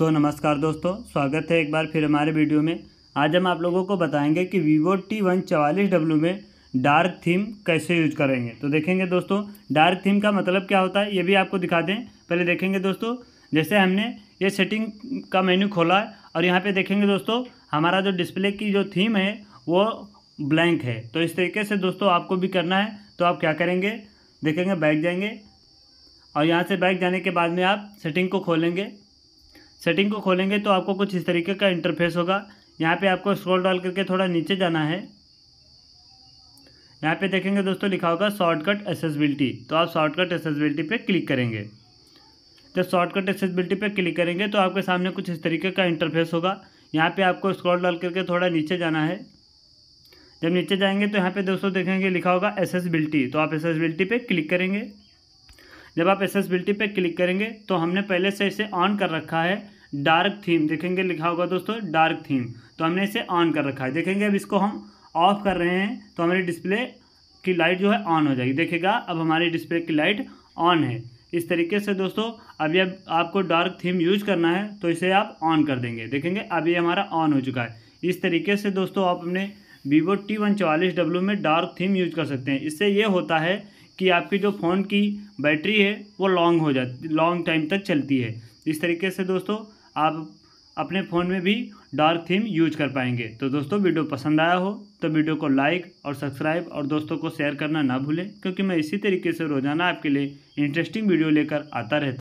सो so, नमस्कार दोस्तों स्वागत है एक बार फिर हमारे वीडियो में आज हम आप लोगों को बताएंगे कि वीवो टी वन चवालीस डब्ल्यू में डार्क थीम कैसे यूज करेंगे तो देखेंगे दोस्तों डार्क थीम का मतलब क्या होता है ये भी आपको दिखा दें पहले देखेंगे दोस्तों जैसे हमने ये सेटिंग का मेन्यू खोला है और यहाँ पर देखेंगे दोस्तों हमारा जो डिस्प्ले की जो थीम है वो ब्लैंक है तो इस तरीके से दोस्तों आपको भी करना है तो आप क्या करेंगे देखेंगे बैक जाएंगे और यहाँ से बैक जाने के बाद में आप सेटिंग को खोलेंगे सेटिंग को खोलेंगे तो आपको कुछ इस तरीके का इंटरफेस होगा यहाँ पे आपको स्क्रॉल डाल करके थोड़ा नीचे जाना है यहाँ पे देखेंगे दोस्तों लिखा होगा शॉर्टकट एसेसबिलिटी तो आप शॉर्टकट एसेसबिलिटी पे क्लिक करेंगे जब शॉर्टकट एसेसबिलिटी पे क्लिक करेंगे तो आपके सामने कुछ इस तरीके का इंटरफेस होगा यहाँ पे आपको स्क्रॉल डाल करके थोड़ा नीचे जाना है जब नीचे जाएंगे तो यहाँ पे दोस्तों देखेंगे लिखा होगा एसेसबिलिटी तो आप एसेसबिलिटी पे क्लिक करेंगे जब आप एसेसबिलिटी पे क्लिक करेंगे तो हमने पहले से इसे ऑन कर रखा है डार्क थीम देखेंगे लिखा होगा दोस्तों डार्क थीम तो हमने इसे ऑन कर रखा है देखेंगे अब इसको हम ऑफ कर रहे हैं तो हमारी डिस्प्ले की लाइट जो है ऑन हो जाएगी देखेगा अब हमारी डिस्प्ले की लाइट ऑन है इस तरीके से दोस्तों अब ये आपको डार्क थीम यूज करना है तो इसे आप ऑन कर देंगे देखेंगे अब ये हमारा ऑन हो चुका है इस तरीके से दोस्तों आप अपने वीवो टी वन चवालीस डब्ल्यू में डार्क थीम यूज कर सकते हैं इससे ये होता है कि आपकी जो फ़ोन की बैटरी है वो लॉन्ग हो जाती लॉन्ग टाइम तक चलती है इस तरीके से दोस्तों आप अपने फ़ोन में भी डार्क थीम यूज कर पाएंगे तो दोस्तों वीडियो पसंद आया हो तो वीडियो को लाइक और सब्सक्राइब और दोस्तों को शेयर करना ना भूलें क्योंकि मैं इसी तरीके से रोज़ाना आपके लिए इंटरेस्टिंग वीडियो लेकर आता रहता